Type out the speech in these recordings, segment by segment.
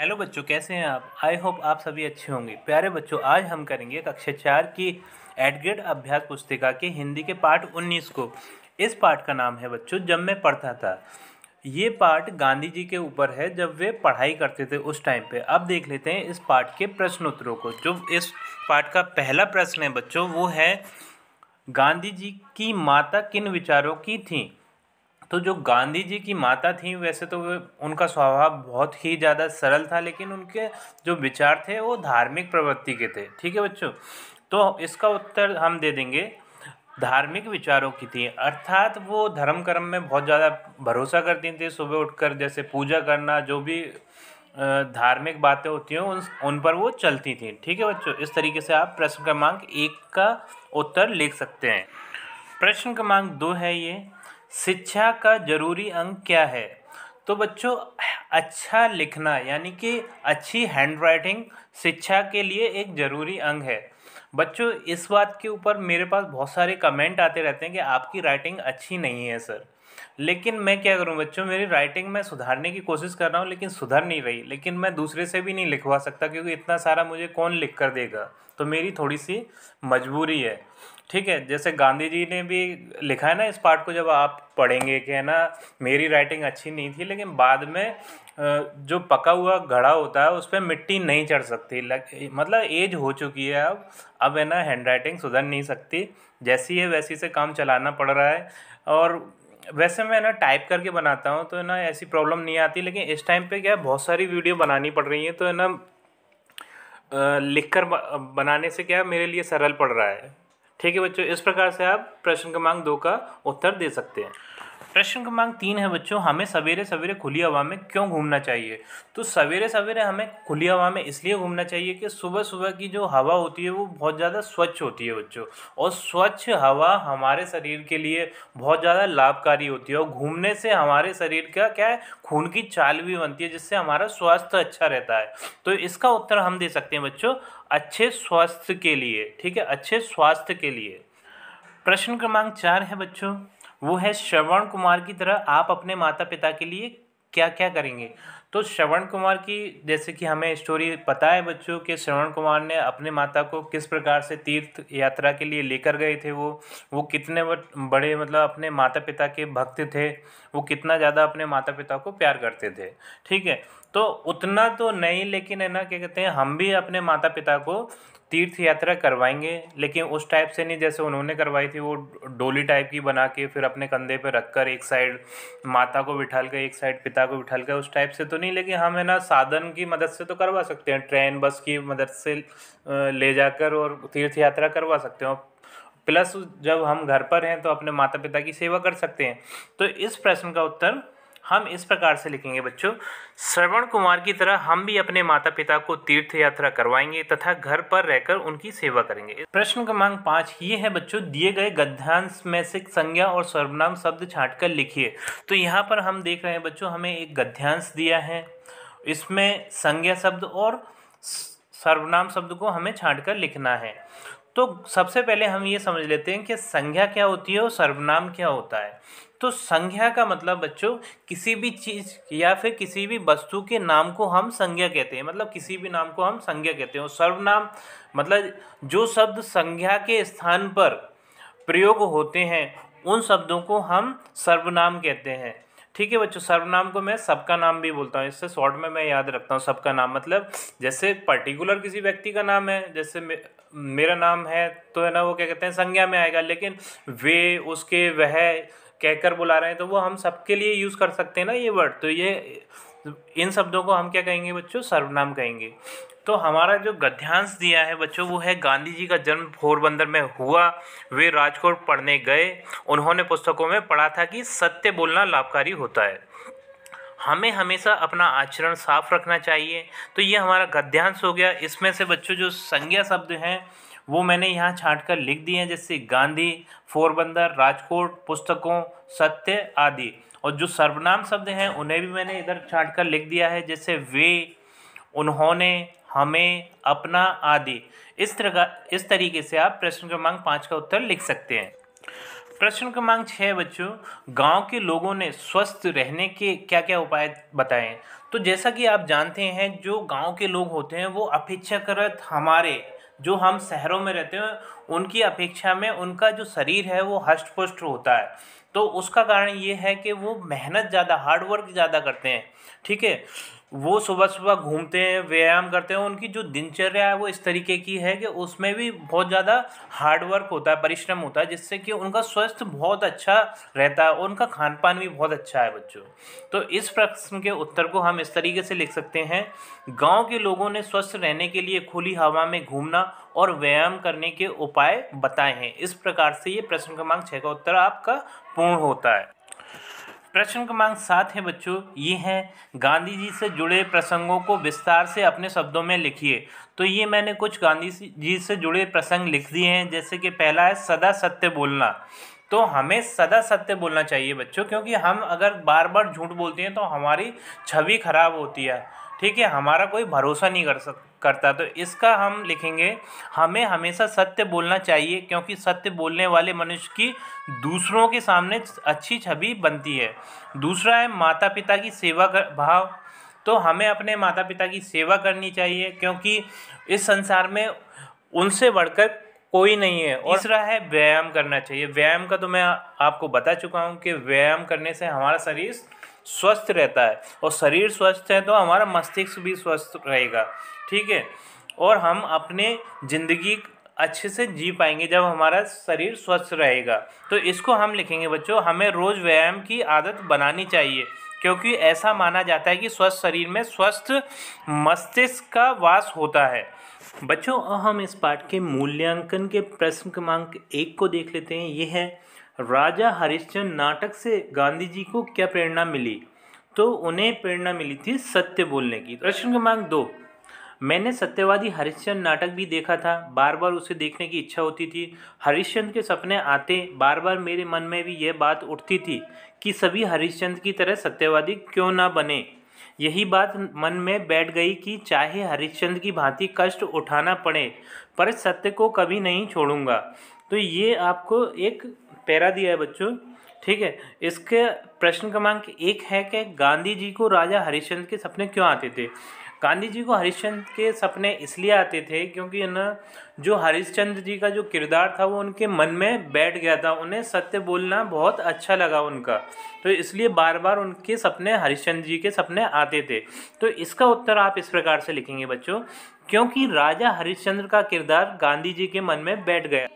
hello बच्चों कैसे हैं आप आई होप आप सभी अच्छे होंगे प्यारे बच्चों आज हम करेंगे कक्षा चार की एडग्रेड अभ्यास पुस्तिका के हिंदी के पार्ट 19 को इस पाठ का नाम है बच्चों जब मैं पढ़ता था ये पाठ गांधी जी के ऊपर है जब वे पढ़ाई करते थे उस टाइम पे अब देख लेते हैं इस पाठ के प्रश्नोत्तरों को जो इस पाठ का पहला प्रश्न है बच्चों वो है गांधी जी की माता किन विचारों की थी तो जो गांधी जी की माता थी वैसे तो वे उनका स्वभाव बहुत ही ज़्यादा सरल था लेकिन उनके जो विचार थे वो धार्मिक प्रवृत्ति के थे ठीक है बच्चों तो इसका उत्तर हम दे देंगे धार्मिक विचारों की थी अर्थात वो धर्म कर्म में बहुत ज़्यादा भरोसा करती थी सुबह उठकर जैसे पूजा करना जो भी धार्मिक बातें होती हैं उन उन पर वो चलती थी ठीक है बच्चों इस तरीके से आप प्रश्न क्रमांक एक का उत्तर लिख सकते हैं प्रश्न क्रमांक दो है ये शिक्षा का जरूरी अंग क्या है तो बच्चों अच्छा लिखना यानी कि अच्छी हैंड राइटिंग शिक्षा के लिए एक ज़रूरी अंग है बच्चों इस बात के ऊपर मेरे पास बहुत सारे कमेंट आते रहते हैं कि आपकी राइटिंग अच्छी नहीं है सर लेकिन मैं क्या करूं बच्चों मेरी राइटिंग में सुधारने की कोशिश कर रहा हूं लेकिन सुधर नहीं रही लेकिन मैं दूसरे से भी नहीं लिखवा सकता क्योंकि इतना सारा मुझे कौन लिख कर देगा तो मेरी थोड़ी सी मजबूरी है ठीक है जैसे गांधी जी ने भी लिखा है ना इस पार्ट को जब आप पढ़ेंगे कि है ना मेरी राइटिंग अच्छी नहीं थी लेकिन बाद में जो पका हुआ घड़ा होता है उस पर मिट्टी नहीं चढ़ सकती मतलब एज हो चुकी है अब अब है ना हैंड राइटिंग सुधर नहीं सकती जैसी है वैसी से काम चलाना पड़ रहा है और वैसे मैं ना टाइप करके बनाता हूँ तो है ना ऐसी प्रॉब्लम नहीं आती लेकिन इस टाइम पे क्या है बहुत सारी वीडियो बनानी पड़ रही है तो है ना लिख कर बनाने से क्या मेरे लिए सरल पड़ रहा है ठीक है बच्चों इस प्रकार से आप प्रश्न क्रमांक दो का उत्तर दे सकते हैं प्रश्न क्रमांक तीन है बच्चों हमें सवेरे सवेरे खुली हवा में क्यों घूमना चाहिए तो सवेरे सवेरे हमें खुली हवा में इसलिए घूमना चाहिए कि सुबह सुबह की जो हवा होती है वो बहुत ज़्यादा स्वच्छ होती है बच्चों और स्वच्छ हवा हमारे शरीर के लिए बहुत ज़्यादा लाभकारी होती है और घूमने से हमारे शरीर का क्या है खून की चाल भी बनती है जिससे हमारा स्वास्थ्य अच्छा रहता है तो इसका उत्तर हम दे सकते हैं बच्चों अच्छे स्वास्थ्य के लिए ठीक है अच्छे स्वास्थ्य के लिए प्रश्न क्रमांक चार है बच्चों वो है श्रवण कुमार की तरह आप अपने माता पिता के लिए क्या क्या करेंगे तो श्रवण कुमार की जैसे कि हमें स्टोरी पता है बच्चों के श्रवण कुमार ने अपने माता को किस प्रकार से तीर्थ यात्रा के लिए लेकर गए थे वो वो कितने बड़े मतलब अपने माता पिता के भक्त थे वो कितना ज़्यादा अपने माता पिता को प्यार करते थे ठीक है तो उतना तो नहीं लेकिन है ना क्या कहते हैं हम भी अपने माता पिता को तीर्थ यात्रा करवाएंगे लेकिन उस टाइप से नहीं जैसे उन्होंने करवाई थी वो डोली टाइप की बना के फिर अपने कंधे पर रख कर एक साइड माता को बिठाल कर एक साइड पिता को बिठाल कर उस टाइप से तो नहीं लेकिन हम है ना साधन की मदद से तो करवा सकते हैं ट्रेन बस की मदद से ले जाकर और तीर्थ यात्रा करवा सकते हैं प्लस जब हम घर पर हैं तो अपने माता पिता की सेवा कर सकते हैं तो इस प्रश्न का उत्तर हम इस प्रकार से लिखेंगे बच्चों श्रवण कुमार की तरह हम भी अपने माता पिता को तीर्थ यात्रा करवाएंगे तथा घर पर रहकर उनकी सेवा करेंगे प्रश्न क्रमांक पाँच ये है बच्चों दिए गए गद्यांश में से संज्ञा और सर्वनाम शब्द छाट कर लिखिए तो यहाँ पर हम देख रहे हैं बच्चों हमें एक गद्यांश दिया है इसमें संज्ञा शब्द और सर्वनाम शब्द को हमें छाट कर लिखना है तो सबसे पहले हम ये समझ लेते हैं कि संज्ञा क्या होती है और सर्वनाम क्या होता है तो संज्ञा का मतलब बच्चों किसी भी चीज़ या फिर किसी भी वस्तु के नाम को हम संज्ञा कहते हैं मतलब किसी भी नाम को हम संज्ञा कहते हैं और सर्वनाम मतलब जो शब्द संज्ञा के स्थान पर प्रयोग होते हैं उन शब्दों को हम सर्वनाम कहते हैं ठीक है बच्चों सर्वनाम को मैं सबका नाम भी बोलता हूँ इससे शॉर्ट में मैं याद रखता हूँ सबका नाम मतलब जैसे पर्टिकुलर किसी व्यक्ति का नाम है जैसे मे, मेरा नाम है तो है ना वो क्या कहते हैं संज्ञा में आएगा लेकिन वे उसके वह कहकर बुला रहे हैं तो वो हम सबके लिए यूज़ कर सकते हैं ना ये वर्ड तो ये इन शब्दों को हम क्या कहेंगे बच्चों सर्वनाम कहेंगे तो हमारा जो गद्यांश दिया है बच्चों वो है गांधी जी का जन्म पोरबंदर में हुआ वे राजकोट पढ़ने गए उन्होंने पुस्तकों में पढ़ा था कि सत्य बोलना लाभकारी होता है हमें हमेशा अपना आचरण साफ रखना चाहिए तो ये हमारा गद्यांश हो गया इसमें से बच्चों जो संज्ञा शब्द हैं वो मैंने यहाँ छाँट कर लिख दिए हैं जैसे गांधी फोरबंदर राजकोट पुस्तकों सत्य आदि और जो सर्वनाम शब्द हैं उन्हें भी मैंने इधर छाँट कर लिख दिया है जैसे वे उन्होंने हमें अपना आदि इस तरह इस तरीके से आप प्रश्न क्रमांक पाँच का उत्तर लिख सकते हैं प्रश्न क्रमांक छः बच्चों गांव के लोगों ने स्वस्थ रहने के क्या क्या उपाय बताए तो जैसा कि आप जानते हैं जो गांव के लोग होते हैं वो अपेक्षाकृत हमारे जो हम शहरों में रहते हैं उनकी अपेक्षा में उनका जो शरीर है वो हष्ट होता है तो उसका कारण ये है कि वो मेहनत ज़्यादा हार्डवर्क ज़्यादा करते हैं ठीक है वो सुबह सुबह घूमते हैं व्यायाम करते हैं उनकी जो दिनचर्या है वो इस तरीके की है कि उसमें भी बहुत ज़्यादा हार्ड वर्क होता है परिश्रम होता है जिससे कि उनका स्वास्थ्य बहुत अच्छा रहता है और उनका खान पान भी बहुत अच्छा है बच्चों तो इस प्रश्न के उत्तर को हम इस तरीके से लिख सकते हैं गाँव के लोगों ने स्वस्थ रहने के लिए खुली हवा में घूमना और व्यायाम करने के उपाय बताए हैं इस प्रकार से ये प्रश्न क्रमांक छः का उत्तर आपका पूर्ण होता है प्रश्न क्रमांक सात है बच्चों ये हैं गांधी जी से जुड़े प्रसंगों को विस्तार से अपने शब्दों में लिखिए तो ये मैंने कुछ गांधी जी से जुड़े प्रसंग लिख दिए हैं जैसे कि पहला है सदा सत्य बोलना तो हमें सदा सत्य बोलना चाहिए बच्चों क्योंकि हम अगर बार बार झूठ बोलते हैं तो हमारी छवि खराब होती है ठीक है हमारा कोई भरोसा नहीं कर सकता करता तो इसका हम लिखेंगे हमें हमेशा सत्य बोलना चाहिए क्योंकि सत्य बोलने वाले मनुष्य की दूसरों के सामने अच्छी छवि बनती है दूसरा है माता पिता की सेवा कर भाव तो हमें अपने माता पिता की सेवा करनी चाहिए क्योंकि इस संसार में उनसे बढ़कर कोई नहीं है और तीसरा है व्यायाम करना चाहिए व्यायाम का तो मैं आपको बता चुका हूँ कि व्यायाम करने से हमारा शरीर स्वस्थ रहता है और शरीर स्वस्थ है तो हमारा मस्तिष्क भी स्वस्थ रहेगा ठीक है और हम अपने ज़िंदगी अच्छे से जी पाएंगे जब हमारा शरीर स्वस्थ रहेगा तो इसको हम लिखेंगे बच्चों हमें रोज़ व्यायाम की आदत बनानी चाहिए क्योंकि ऐसा माना जाता है कि स्वस्थ शरीर में स्वस्थ मस्तिष्क का वास होता है बच्चों अब हम इस पाठ के मूल्यांकन के प्रश्न क्रमांक एक को देख लेते हैं ये है राजा हरिश्चंद्र नाटक से गांधी जी को क्या प्रेरणा मिली तो उन्हें प्रेरणा मिली थी सत्य बोलने की प्रश्न क्रमांक दो मैंने सत्यवादी हरिश्चंद नाटक भी देखा था बार बार उसे देखने की इच्छा होती थी हरिश्चंद के सपने आते बार बार मेरे मन में भी यह बात उठती थी कि सभी हरिश्चंद की तरह सत्यवादी क्यों ना बने यही बात मन में बैठ गई कि चाहे हरिश्चंद की भांति कष्ट उठाना पड़े पर सत्य को कभी नहीं छोड़ूंगा तो ये आपको एक पैरा दिया है बच्चों ठीक है इसके प्रश्न क्रमांक एक है कि गांधी जी को राजा हरिश्चंद के सपने क्यों आते थे गांधी जी को हरिश्चंद्र के सपने इसलिए आते थे क्योंकि ना जो हरिश्चंद्र जी का जो किरदार था वो उनके मन में बैठ गया था उन्हें सत्य बोलना बहुत अच्छा लगा उनका तो इसलिए बार बार उनके सपने हरिश्चंद्र जी के सपने आते थे तो इसका उत्तर आप इस प्रकार से लिखेंगे बच्चों क्योंकि राजा हरिश्चंद्र का किरदार गांधी जी के मन में बैठ गया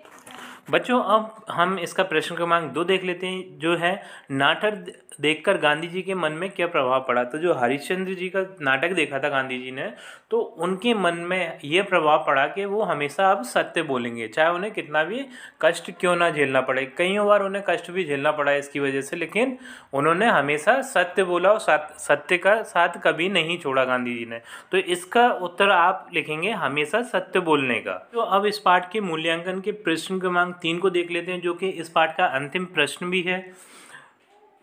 बच्चों अब हम इसका प्रश्न क्रमांक दो देख लेते हैं जो है नाटक देखकर गांधी जी के मन में क्या प्रभाव पड़ा तो जो हरिश्चंद्र जी का नाटक देखा था गांधी जी ने तो उनके मन में यह प्रभाव पड़ा कि वो हमेशा अब सत्य बोलेंगे चाहे उन्हें कितना भी कष्ट क्यों ना झेलना पड़े कई बार उन्हें कष्ट भी झेलना पड़ा है इसकी वजह से लेकिन उन्होंने हमेशा सत्य बोला और सत्य का साथ कभी नहीं छोड़ा गांधी जी ने तो इसका उत्तर आप लिखेंगे हमेशा सत्य बोलने का तो अब इस पाठ के मूल्यांकन के प्रश्न क्रमांक तीन को देख लेते हैं जो कि इस पाठ का अंतिम प्रश्न भी है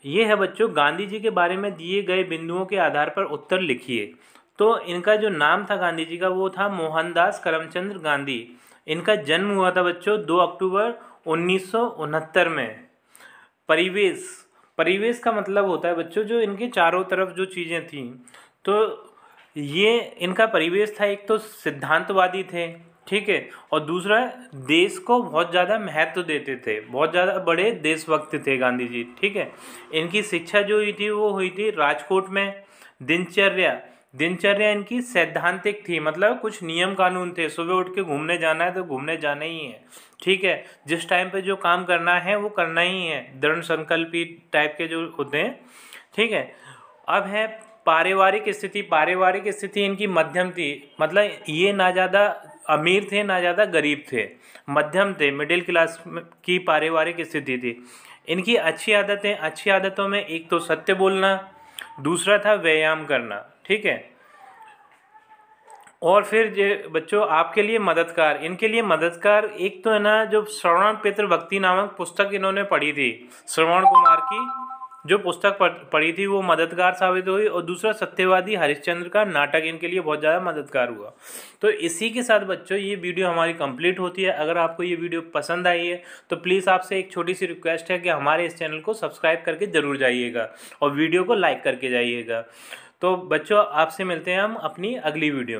ये है बच्चों गांधी जी के बारे में दिए गए बिंदुओं के आधार पर उत्तर लिखिए तो इनका जो नाम था गांधी जी का वो था मोहनदास करमचंद्र गांधी इनका जन्म हुआ था बच्चों दो अक्टूबर उन्नीस में परिवेश परिवेश का मतलब होता है बच्चों जो इनके चारों तरफ जो चीज़ें थीं तो ये इनका परिवेश था एक तो सिद्धांतवादी थे ठीक है और दूसरा देश को बहुत ज़्यादा महत्व देते थे बहुत ज़्यादा बड़े देशभक्त थे गांधी जी ठीक है इनकी शिक्षा जो हुई थी वो हुई थी राजकोट में दिनचर्या दिनचर्या इनकी सैद्धांतिक थी मतलब कुछ नियम कानून थे सुबह उठ के घूमने जाना है तो घूमने जाना ही है ठीक है जिस टाइम पे जो काम करना है वो करना ही है दृढ़ संकल्पी टाइप के जो होते हैं ठीक है अब है पारिवारिक स्थिति पारिवारिक स्थिति इनकी मध्यम थी मतलब ये ना ज़्यादा अमीर थे ना ज़्यादा गरीब थे मध्यम थे मिडिल क्लास की पारिवारिक स्थिति थी इनकी अच्छी आदतें अच्छी आदतों में एक तो सत्य बोलना दूसरा था व्यायाम करना ठीक है और फिर जो बच्चों आपके लिए मददगार इनके लिए मददगार एक तो है ना जो श्रवण पितृ भक्ति नामक पुस्तक इन्होंने पढ़ी थी श्रवण कुमार की जो पुस्तक पढ़ी थी वो मददगार साबित हुई और दूसरा सत्यवादी हरिश्चंद्र का नाटक इनके लिए बहुत ज़्यादा मददगार हुआ तो इसी के साथ बच्चों ये वीडियो हमारी कंप्लीट होती है अगर आपको ये वीडियो पसंद आई है तो प्लीज़ आपसे एक छोटी सी रिक्वेस्ट है कि हमारे इस चैनल को सब्सक्राइब करके ज़रूर जाइएगा और वीडियो को लाइक करके जाइएगा तो बच्चों आपसे मिलते हैं हम अपनी अगली वीडियो में